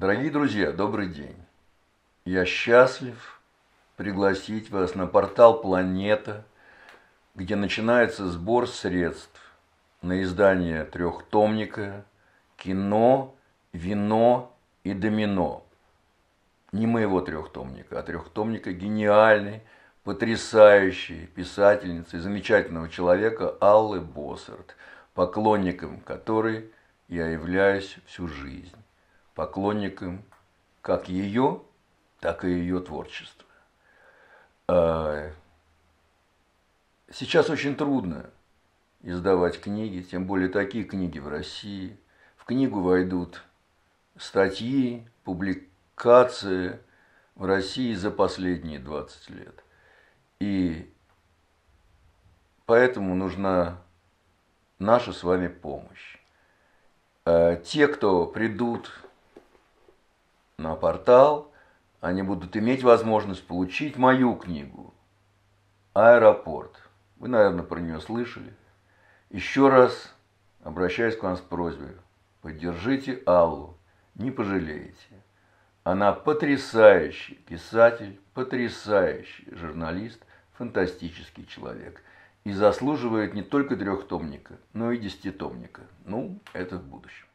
Дорогие друзья, добрый день. Я счастлив пригласить вас на портал «Планета», где начинается сбор средств на издание трехтомника «Кино, вино и домино». Не моего трехтомника, а трехтомника гениальной, потрясающей писательницы, и замечательного человека Аллы Боссерт, поклонником которой я являюсь всю жизнь поклонником как ее, так и ее творчества. А, сейчас очень трудно издавать книги, тем более такие книги в России. В книгу войдут статьи, публикации в России за последние 20 лет. И поэтому нужна наша с вами помощь. А, те, кто придут на портал, они будут иметь возможность получить мою книгу «Аэропорт». Вы, наверное, про нее слышали. Еще раз обращаюсь к вам с просьбой. Поддержите Аллу, не пожалеете. Она потрясающий писатель, потрясающий журналист, фантастический человек. И заслуживает не только трехтомника, но и десятитомника. Ну, это в будущем.